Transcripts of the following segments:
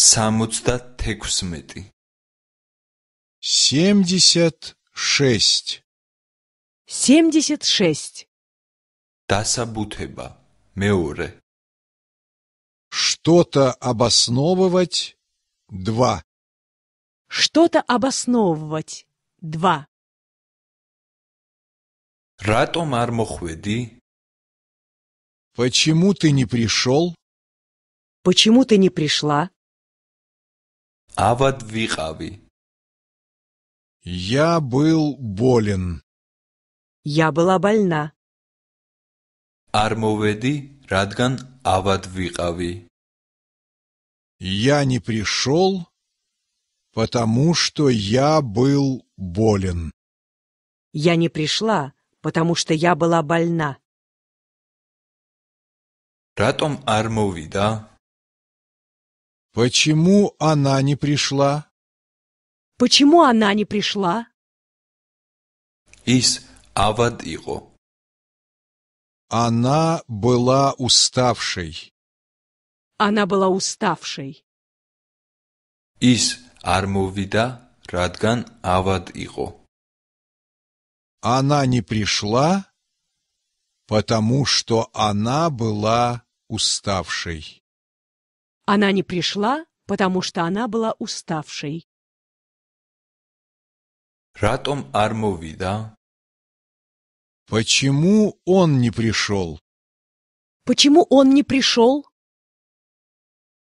სამოცდა თექვსმეტი семьдесят шесть семьдесят шесть დასაბუთება меуре. что-то обосновывать два что-то обосновывать два ратом ар მოხვედი почему ты не пришел почему ты не пришла ავად ვიყავი. Я был болен. Я была больна. Армоведи Радган რადგან ავად Я не пришел, потому что я был болен. Я не пришла, потому что я была больна. Ратом Армовида. მოვიდა? Почему она не пришла? Почему она не пришла? Из авад иго. Она была уставшей. Она была уставшей. Из армовида радган авад иго. Она не пришла, потому что она была уставшей. Она не пришла, потому что она была уставшей. Ратом армовида. Почему он не пришел? Почему он не пришел?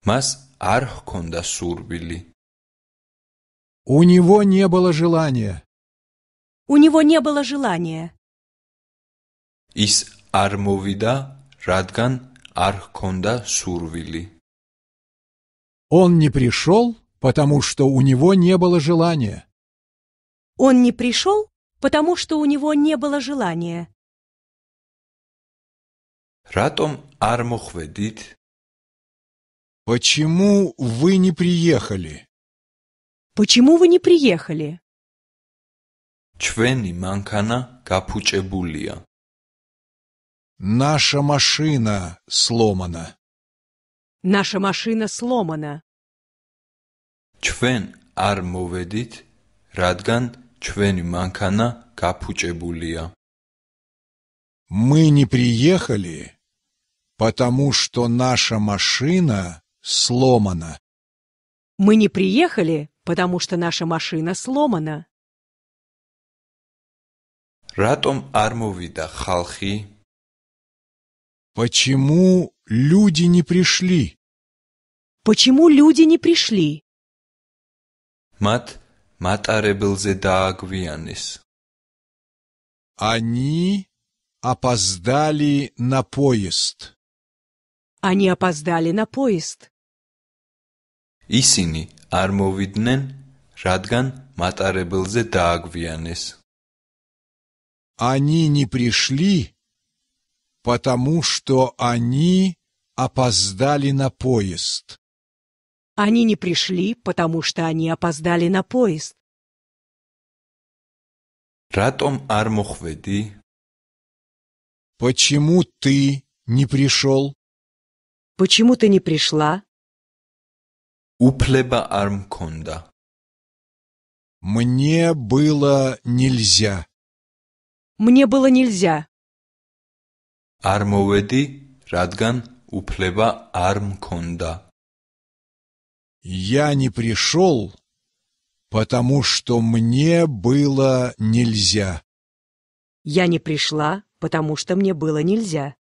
Мас архконда сурбили. У него не было желания. У него не было желания. Из армовида, радган архконда сурвили. Он не пришел, потому что у него не было желания. Он не пришел, потому что у него не было желания. Ратом армухведит. Почему вы не приехали? Почему вы не приехали? ჩვენი მანქანა გაფუჭებულია. Наша машина сломана. Наша машина сломана. ჩვენ армоведит Радган რადგან манкана მანქანა Мы не приехали, потому что наша машина сломана. Мы не приехали, потому что наша машина сломана. Ратом არ მოვიდა Почему люди не пришли? Почему люди не пришли? Мат, მატარებელზე დააგვიანეს. Они опоздали на поезд. Они опоздали на поезд. ისინი არ მოვიდნენ, რადგან მატარებელზე Они не пришли, потому что они опоздали на поезд. Они не пришли, потому что они опоздали на поезд. Ратом армухведи. Почему ты не пришел? Почему ты не пришла? Уплеба армконда. Мне было нельзя. Мне было нельзя არ მოვედი, რადგან უფლება არ მქონდა. Я не пришел, потому что мне было нельзя. Я не пришла, потому что мне было нельзя.